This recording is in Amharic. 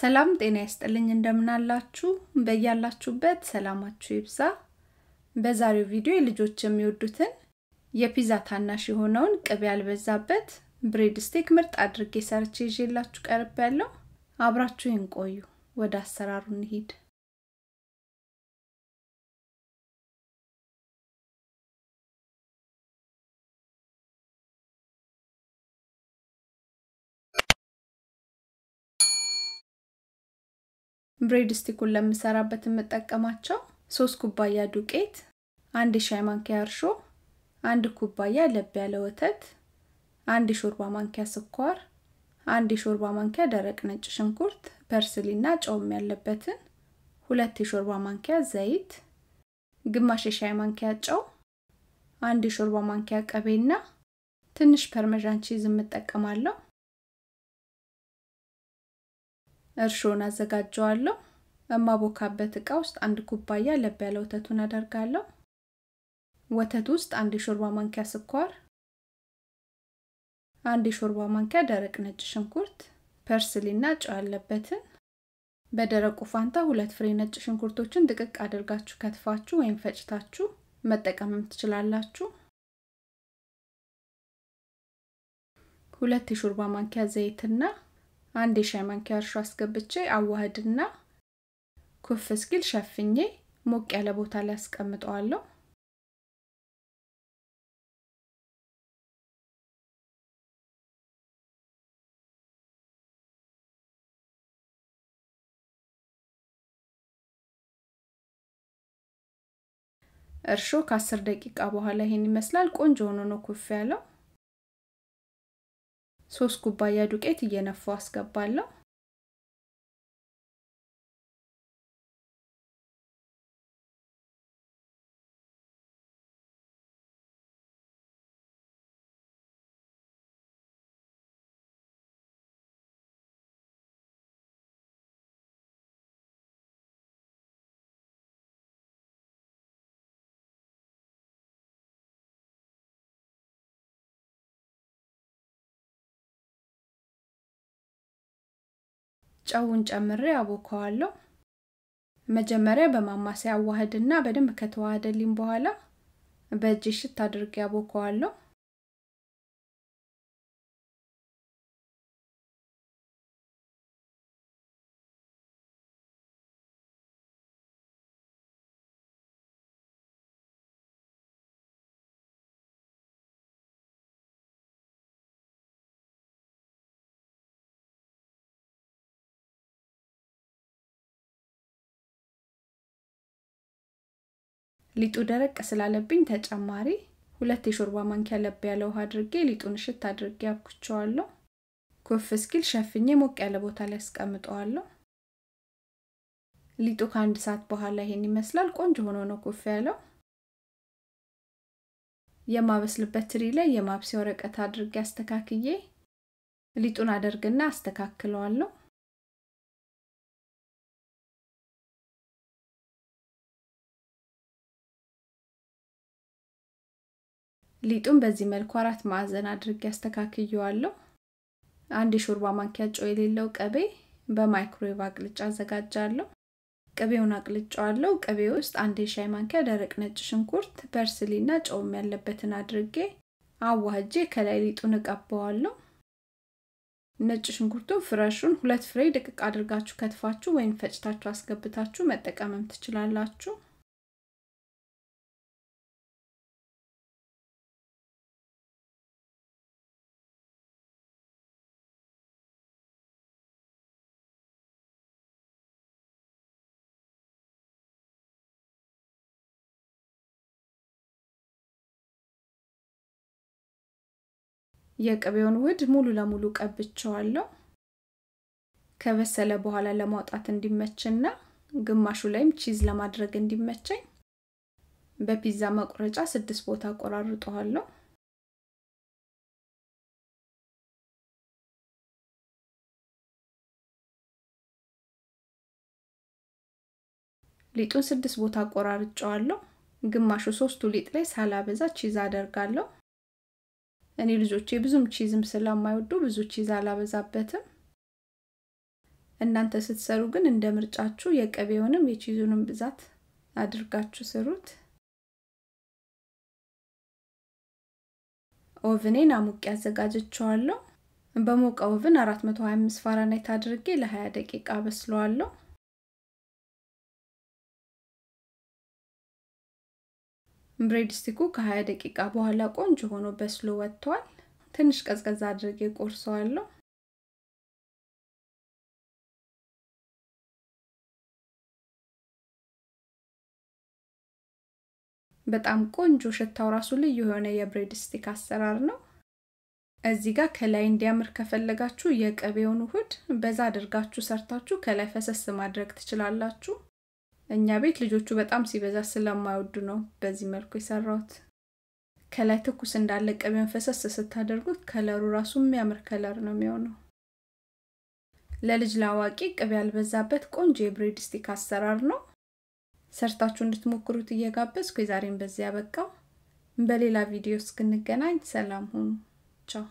ሰላም ጤና ይስጥልኝ፣ እንደምናላችሁ በያላችሁበት ሰላማችሁ ይብዛ። በዛሬው ቪዲዮ ልጆች የሚወዱትን የፒዛ ታናሽ የሆነውን ቅቤ ያልበዛበት ብሬድ ስቴክ ምርጥ አድርጌ ሰርቼ ይዤላችሁ ቀርብ ያለው አብራችሁ ይንቆዩ። ወደ አሰራሩ እንሂድ። ብሬድ ስቲኩን ለምሰራበት የምጠቀማቸው ሶስት ኩባያ ዱቄት፣ አንድ የሻይ ማንኪያ እርሾ፣ አንድ ኩባያ ለብ ያለ ወተት፣ አንድ የሾርባ ማንኪያ ስኳር፣ አንድ የሾርባ ማንኪያ ደረቅ ነጭ ሽንኩርት ፐርስሊና ጨውም ያለበትን፣ ሁለት የሾርባ ማንኪያ ዘይት፣ ግማሽ የሻይ ማንኪያ ጨው፣ አንድ የሾርባ ማንኪያ ቅቤና ትንሽ ፐርሜዣን ቺዝ የምጠቀማለሁ። እርሾን አዘጋጀዋለሁ። በማቦካበት እቃ ውስጥ አንድ ኩባያ ለብ ያለ ወተቱን አደርጋለሁ። ወተት ውስጥ አንድ የሾርባ ማንኪያ ስኳር፣ አንድ የሾርባ ማንኪያ ደረቅ ነጭ ሽንኩርት፣ ፐርስሊና ጨው ያለበትን በደረቁ ፋንታ ሁለት ፍሬ ነጭ ሽንኩርቶችን ድቅቅ አድርጋችሁ ከትፋችሁ ወይም ፈጭታችሁ መጠቀምም ትችላላችሁ። ሁለት የሾርባ ማንኪያ ዘይትና አንድ የሻይ ማንኪያ እርሾ አስገብቼ አዋህድና ኩፍ እስኪል ሸፍኜ ሞቅ ያለ ቦታ ላይ አስቀምጠዋለሁ። እርሾ ከአስር ደቂቃ በኋላ ይሄን ይመስላል። ቆንጆ ሆኖ ነው ኩፍ ያለው። ሶስት ኩባያ ዱቄት እየነፉ አስገባለሁ። ጨውን ጨምሬ አቦከዋለሁ። መጀመሪያ በማማሰያ አዋህድና በደንብ ከተዋህደልኝ በኋላ በእጅ ሽት አድርጌ አቦከዋለሁ። ሊጡ ደረቅ ስላለብኝ ተጨማሪ ሁለት የሾርባ ማንኪያ ለብ ያለ ውሃ አድርጌ ሊጡን እሽት አድርጌ አብኩቸዋለሁ። ኩፍ እስኪል ሸፍኜ ሞቅ ያለ ቦታ ላይ አስቀምጠዋለሁ። ሊጡ ከአንድ ሰዓት በኋላ ይሄን ይመስላል። ቆንጆ ሆኖ ነው ኩፍ ያለው። የማበስልበት ትሪ ላይ የማብሰያ ወረቀት አድርጌ አስተካክዬ ሊጡን አደርግና አስተካክለዋለሁ። ሊጡን በዚህ መልኩ አራት ማዕዘን አድርጌ አስተካክየዋለሁ። አንድ የሾርባ ማንኪያ ጨው የሌለው ቅቤ በማይክሮዌቭ አቅልጫ አዘጋጃለሁ። ቅቤውን አቅልጫዋለሁ። ቅቤ ውስጥ አንድ የሻይ ማንኪያ ደረቅ ነጭ ሽንኩርት፣ በርስሊና ጨውም ያለበትን አድርጌ አዋህጄ ከላይ ሊጡን እቀባዋለሁ። ነጭ ሽንኩርቱን ፍረሹን ሁለት ፍሬ ድቅቅ አድርጋችሁ ከትፋችሁ ወይም ፈጭታችሁ አስገብታችሁ መጠቀምም ትችላላችሁ። የቅቤውን ውህድ ሙሉ ለሙሉ ቀብቸዋለሁ። ከበሰለ በኋላ ለማውጣት እንዲመችና ግማሹ ላይም ቺዝ ለማድረግ እንዲመቸኝ በፒዛ መቁረጫ ስድስት ቦታ ቆራርጠዋለሁ። ሊጡን ስድስት ቦታ ቆራርጨዋለሁ። ግማሹ ሶስቱ ሊጥ ላይ ሳላበዛ ቺዝ አደርጋለሁ። እኔ ልጆቼ ብዙም ቺዝም ስለማይወዱ ብዙ ቺዝ አላበዛበትም። እናንተ ስትሰሩ ግን እንደ ምርጫችሁ የቅቤውንም የቺዙንም ብዛት አድርጋችሁ ስሩት። ኦቭኔን አሙቄ አዘጋጀችዋለሁ። በሞቀ ኦቭን 425 ፋራናይት አድርጌ ለ20 ደቂቃ በስለዋለሁ። ብሬድ ስቲኩ ከ20 ደቂቃ በኋላ ቆንጆ ሆኖ በስሎ ወጥቷል። ትንሽ ቀዝቀዝ አድርጌ ቆርሰዋለሁ። በጣም ቆንጆ ሽታው ራሱ ልዩ የሆነ የብሬድ ስቲክ አሰራር ነው። እዚህ ጋር ከላይ እንዲያምር ከፈለጋችሁ የቅቤውን ውህድ በዛ አድርጋችሁ ሰርታችሁ ከላይ ፈሰስ ማድረግ ትችላላችሁ። እኛ ቤት ልጆቹ በጣም ሲበዛ ስለማይወዱ ነው በዚህ መልኩ የሰራሁት። ከላይ ትኩስ እንዳለ ቅቤውን ፈሰስ ስታደርጉት ከለሩ ራሱ የሚያምር ከለር ነው የሚሆነው። ለልጅ ለአዋቂ ቅቤ ያልበዛበት ቆንጆ የብሬድ ስቲክ አሰራር ነው። ሰርታችሁ እንድትሞክሩት እየጋበዝኩ የዛሬን በዚህ ያበቃው። በሌላ ቪዲዮ እስክንገናኝ ሰላም ሁኑ። ቻው